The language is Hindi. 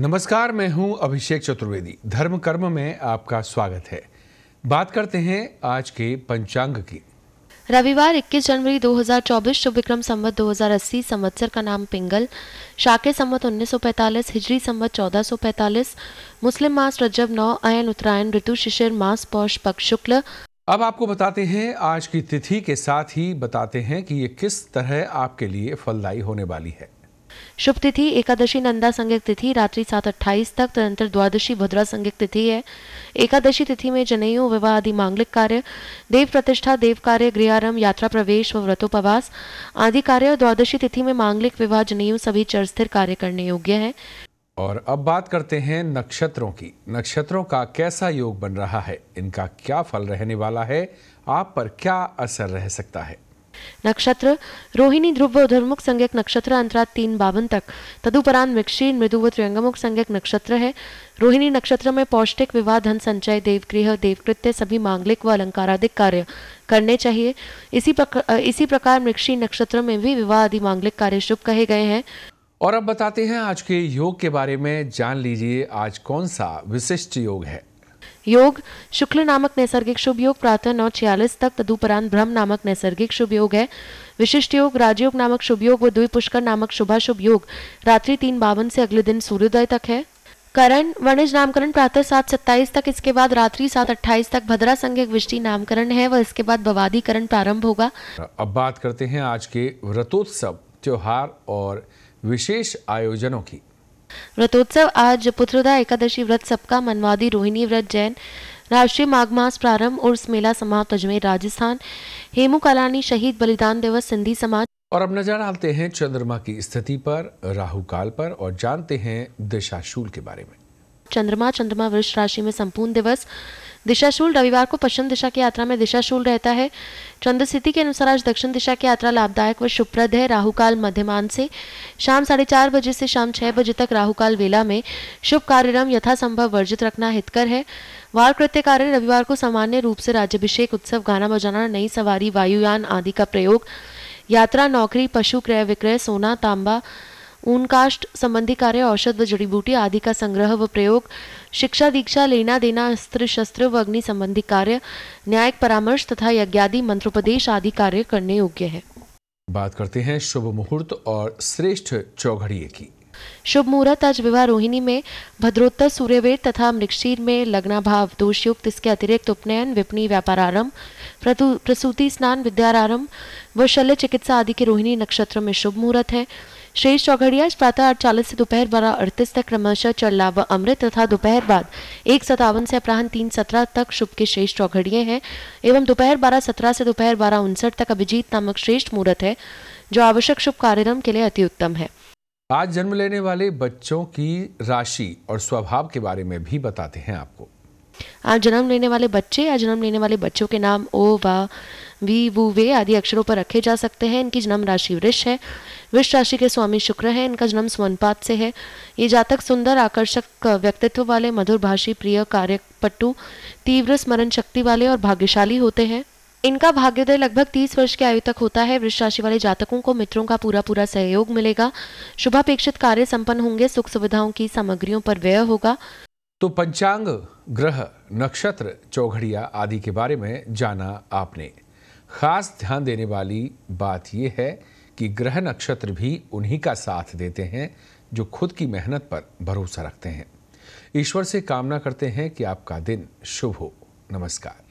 नमस्कार मैं हूं अभिषेक चतुर्वेदी धर्म कर्म में आपका स्वागत है बात करते हैं आज के पंचांग की रविवार 21 जनवरी 2024 शुभ विक्रम संवत 2080 संवत्सर का नाम पिंगल शाके संवत 1945 हिजरी संवत 1445 मुस्लिम मास रजब नौ अयन उत्तरायण ऋतु शिशिर मास पौष पक्ष शुक्ल अब आपको बताते हैं आज की तिथि के साथ ही बताते हैं कि ये किस तरह आपके लिए फलदायी होने वाली है शुभ तिथि एकादशी नंदा संज्ञक तिथि रात्रि सात अट्ठाईस तक तदंतर द्वादशी भद्रा संज्ञक तिथि है एकादशी तिथि में जनेयु विवाह आदि मांगलिक कार्य देव प्रतिष्ठा देव कार्य गृहारंभ यात्रा प्रवेश व व्रतोपवास आदि कार्य और द्वादशी तिथि में मांगलिक विवाह जनेयु सभी चर स्थिर कार्य करने योग्य है और अब बात करते हैं नक्षत्रों की नक्षत्रों का कैसा योग बन रहा है इनका क्या फल रहने वाला है आप पर क्या असर रह सकता है नक्षत्र रोहिणी ध्रुव उधर्मुख संज्ञक नक्षत्र अंतरात तीन बावन तक तदुपरांत मिक्षी मृदु व त्रियंगमुख संज्ञक नक्षत्र है रोहिणी नक्षत्र में पौष्टिक विवाह धन संचय देवगृह देवकृत्य सभी मांगलिक व अलंकाराधिक कार्य करने चाहिए इसी प्रकार इसी प्रकार मृक्षी नक्षत्र में भी विवाह आदि मांगलिक कार्य शुभ कहे गए हैं और अब बताते हैं आज के योग के बारे में जान लीजिए आज कौन सा विशिष्ट योग है योग शुक्ल नामक नैसर्गिक शुभ योग प्रातः नौ छियालीस तक तदुपरांत ब्रह्म नामक नैसर्गिक शुभ योग है विशिष्ट योग राजयोग नामक शुभ योग व द्वि पुष्कर नामक शुभा शुभ योग रात्रि तीन बावन से अगले दिन सूर्योदय तक है करण वर्णिज नामकरण प्रातः सात सत्ताईस तक इसके बाद रात्रि सात अट्ठाईस तक भद्रा संज्ञक विष्टि नामकरण है व इसके बाद बवादीकरण प्रारंभ होगा अब बात करते हैं आज के व्रतोत्सव त्योहार और विशेष आयोजनों की व्रतोत्सव आज पुत्रदा एकादशी व्रत सबका मनवादी रोहिणी व्रत जैन राष्ट्रीय माघ मास प्रारंभ उर्स मेला समाप्त अजमेर राजस्थान हेमू कालानी शहीद बलिदान दिवस सिंधी समाज और अब नजर डालते हैं चंद्रमा की स्थिति पर राहु काल पर और जानते हैं दिशाशूल के बारे में चंद्रमा चंद्रमा वृक्ष राशि में संपूर्ण दिवस दिशाशूल रविवार को पश्चिम दिशा की यात्रा में दिशाशूल रहता है चंद्र स्थिति के अनुसार आज दक्षिण दिशा की यात्रा लाभदायक व शुभप्रद है राहुकाल मध्यमान से शाम साढ़े चार बजे से शाम छह बजे तक राहुकाल वेला में शुभ कार्यक्रम यथासंभव वर्जित रखना हितकर है वार कृत्य कार्य रविवार को सामान्य रूप से राज्यभिषेक उत्सव गाना बजाना नई सवारी वायुयान आदि का प्रयोग यात्रा नौकरी पशु क्रय विक्रय सोना तांबा ऊन काष्ट संबंधी कार्य औषध व जड़ी बूटी आदि का संग्रह व प्रयोग शिक्षा दीक्षा लेना देना अस्त्र शस्त्र व अग्नि संबंधी कार्य न्यायिक परामर्श तथा यज्ञादि मंत्रोपदेश आदि कार्य करने योग्य है बात करते हैं शुभ मुहूर्त और श्रेष्ठ चौघड़िए की शुभ मुहूर्त आज विवाह रोहिणी में भद्रोत्तर सूर्यवेद तथा मृक्षीर में लग्नाभाव दोषयुक्त इसके अतिरिक्त उपनयन विपणी आरम्भ प्रसूति स्नान विद्यारंभ व शल्य चिकित्सा आदि के रोहिणी नक्षत्र में शुभ मुहूर्त है शेष चौघड़िया प्रातः आठ चालीस से दोपहर बारह अड़तीस तक क्रमशः चरला व अमृत तथा दोपहर बाद एक सतावन से अपराह तीन सत्रह तक शुभ के श्रेष्ठ चौघड़िये हैं एवं दोपहर बारह सत्रह से दोपहर बारह उनसठ तक अभिजीत नामक श्रेष्ठ मुहूर्त है जो आवश्यक शुभ कार्यक्रम के लिए अति उत्तम है आज जन्म लेने वाले बच्चों की राशि और स्वभाव के बारे में भी बताते हैं आपको आप जन्म लेने वाले बच्चे या जन्म लेने वाले बच्चों के नाम ओ वा वी वू वे आदि अक्षरों पर रखे जा सकते हैं इनकी जन्म राशि वृक्ष है वृक्ष राशि के स्वामी शुक्र हैं इनका जन्म स्वनपात से है ये जातक सुंदर आकर्षक व्यक्तित्व वाले मधुर भाषी प्रिय कार्यपटु तीव्र स्मरण शक्ति वाले और भाग्यशाली होते हैं इनका भाग्योदय लगभग तीस वर्ष की आयु तक होता है वृक्ष राशि वाले जातकों को मित्रों का पूरा पूरा सहयोग मिलेगा शुभापेक्षित कार्य संपन्न होंगे सुख सुविधाओं की सामग्रियों पर व्यय होगा तो पंचांग ग्रह नक्षत्र चौघड़िया आदि के बारे में जाना आपने खास ध्यान देने वाली बात यह है कि ग्रह नक्षत्र भी उन्हीं का साथ देते हैं जो खुद की मेहनत पर भरोसा रखते हैं ईश्वर से कामना करते हैं कि आपका दिन शुभ हो नमस्कार